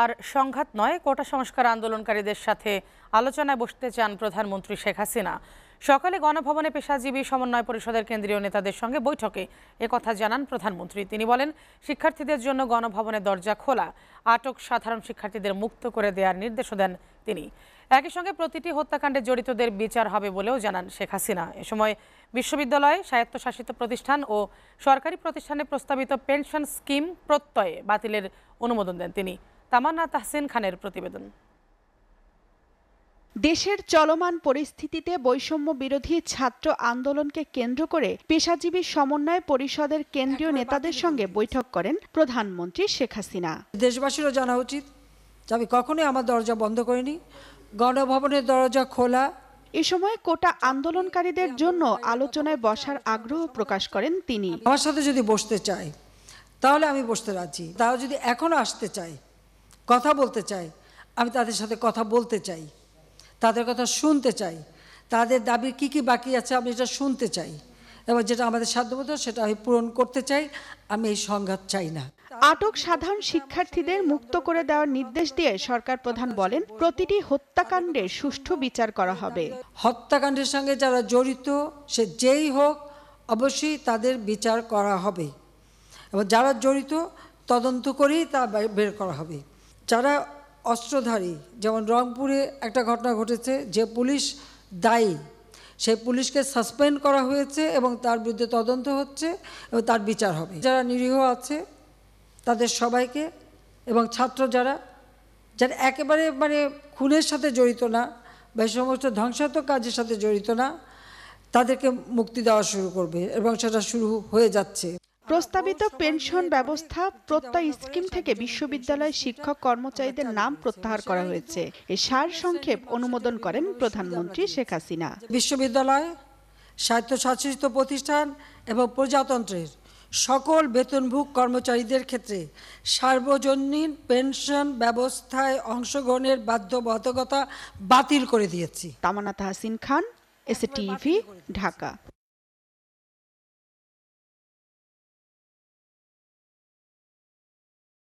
আর সংঘাত নয় কোটা সংস্কার আন্দোলনকারীদের সাথে আলোচনায় বসতে চান প্রধানমন্ত্রী শেখ হাসিনা সকালে গণভবনে পেশাজীবী সমন্বয় পরিষদের কেন্দ্রীয় নেতাদের সঙ্গে বৈঠকে একথা জানান প্রধানমন্ত্রী তিনি বলেন শিক্ষার্থীদের জন্য গণভবনের দরজা খোলা আটক সাধারণ শিক্ষার্থীদের মুক্ত করে দেওয়ার নির্দেশও দেন তিনি একই সঙ্গে প্রতিটি হত্যাকাণ্ডে জড়িতদের বিচার হবে বলেও জানান শেখ হাসিনা এ সময় বিশ্ববিদ্যালয়ে স্বায়ত্তশাসিত প্রতিষ্ঠান ও সরকারি প্রতিষ্ঠানে প্রস্তাবিত পেনশন স্কিম প্রত্যয়ে বাতিলের অনুমোদন দেন তিনি তামান্না তাহসেন খানের প্রতিবেদন দেশের চলমান পরিস্থিতিতে বৈষম্য বিরোধী ছাত্র আন্দোলনকে কেন্দ্র করে পেশাজীবী সমন্বয় পরিষদের কেন্দ্রীয় নেতাদের সঙ্গে বৈঠক করেন প্রধানমন্ত্রী শেখ হাসিনা দেশবাসীরও জানা উচিত যে আমি কখনোই আমার দরজা বন্ধ করিনি গণভবনের দরজা খোলা এ সময় কোটা আন্দোলনকারীদের জন্য আলোচনায় বসার আগ্রহ প্রকাশ করেন তিনি আমার সাথে যদি বসতে চায় তাহলে আমি বসতে রাজি তাও যদি এখনো আসতে চায় কথা বলতে চাই আমি তাদের সাথে কথা বলতে চাই তাদের কথা শুনতে চাই তাদের দাবি কি কি বাকি আছে আমি এটা শুনতে চাই এবং যেটা আমাদের সাধ্যমতো সেটা আমি পূরণ করতে চাই আমি এই সংঘাত চাই না আটক সাধারণ শিক্ষার্থীদের মুক্ত করে দেওয়ার নির্দেশ দিয়ে সরকার প্রধান বলেন প্রতিটি হত্যাকাণ্ডের সুষ্ঠু বিচার করা হবে হত্যাকাণ্ডের সঙ্গে যারা জড়িত সে যেই হোক অবশ্যই তাদের বিচার করা হবে এবং যারা জড়িত তদন্ত করেই তা বের করা হবে যারা অস্ত্রধারী যেমন রংপুরে একটা ঘটনা ঘটেছে যে পুলিশ দায়ী সেই পুলিশকে সাসপেন্ড করা হয়েছে এবং তার বিরুদ্ধে তদন্ত হচ্ছে এবং তার বিচার হবে যারা নিরীহ আছে তাদের সবাইকে এবং ছাত্র যারা যারা একেবারে মানে খুনের সাথে জড়িত না বা সমস্ত ধ্বংসাত্মক কাজের সাথে জড়িত না তাদেরকে মুক্তি দেওয়া শুরু করবে এবং সেটা শুরু হয়ে যাচ্ছে প্রস্তাবিত পেনশন ব্যবস্থা প্রত্যয় স্কিম থেকে বিশ্ববিদ্যালয় শিক্ষক কর্মচারীদের নাম প্রত্যাহার করা হয়েছে এ সার সংক্ষেপ অনুমোদন করেন প্রধানমন্ত্রী শেখ হাসিনা বিশ্ববিদ্যালয় স্বায়ত্তশাসিত প্রতিষ্ঠান এবং প্রজাতন্ত্রের সকল বেতনভোগ কর্মচারীদের ক্ষেত্রে সার্বজনীন পেনশন ব্যবস্থায় অংশগ্রহণের বাধ্যবাধকতা বাতিল করে দিয়েছি তামানাত হাসিন খান এসএ ঢাকা